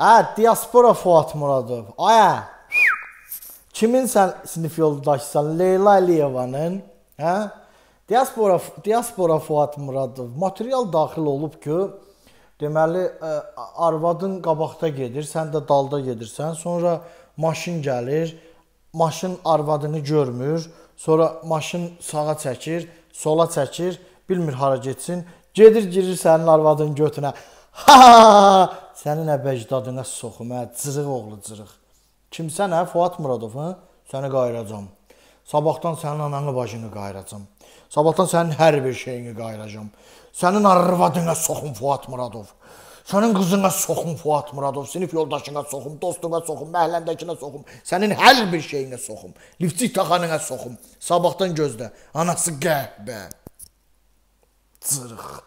Ə, diaspora Fuad Muradov. Ayə. Kimin sən sinif yoldaşısan? Leyla Əliyevanın, hə? Diaspora diaspora Fuad Muradov. Material daxil olub ki, deməli ə, arvadın qabaqda gedir, sən də dalda gedirsən. Sonra maşın gəlir, maşın arvadını görmür. Sonra maşın sağa çəkir, sola çəkir, bilmir hara getsin. Gedir girir sənin arvadın götünə. Ha, ha, ha, sənin əbəcdadına soxum, hə, cırıq oğlu cırıq. Kimsən hə, Fuad Muradov, hə? Səni qayıracam. Sabahdan sənin ananı bacını qayıracam. Sabahdan sənin hər bir şeyini qayıracam. Sənin arvadına soxum Fuad Muradov. Sənin qızına soxum Fuad Muradov, sinif yoldaşına soxum, dostuna soxum, məhəllədəkinə soxum, sənin hər bir şeyinə soxum, lifçik taxanına soxum. Sabahdan gözlə. Anası qəhbə. Cırıq.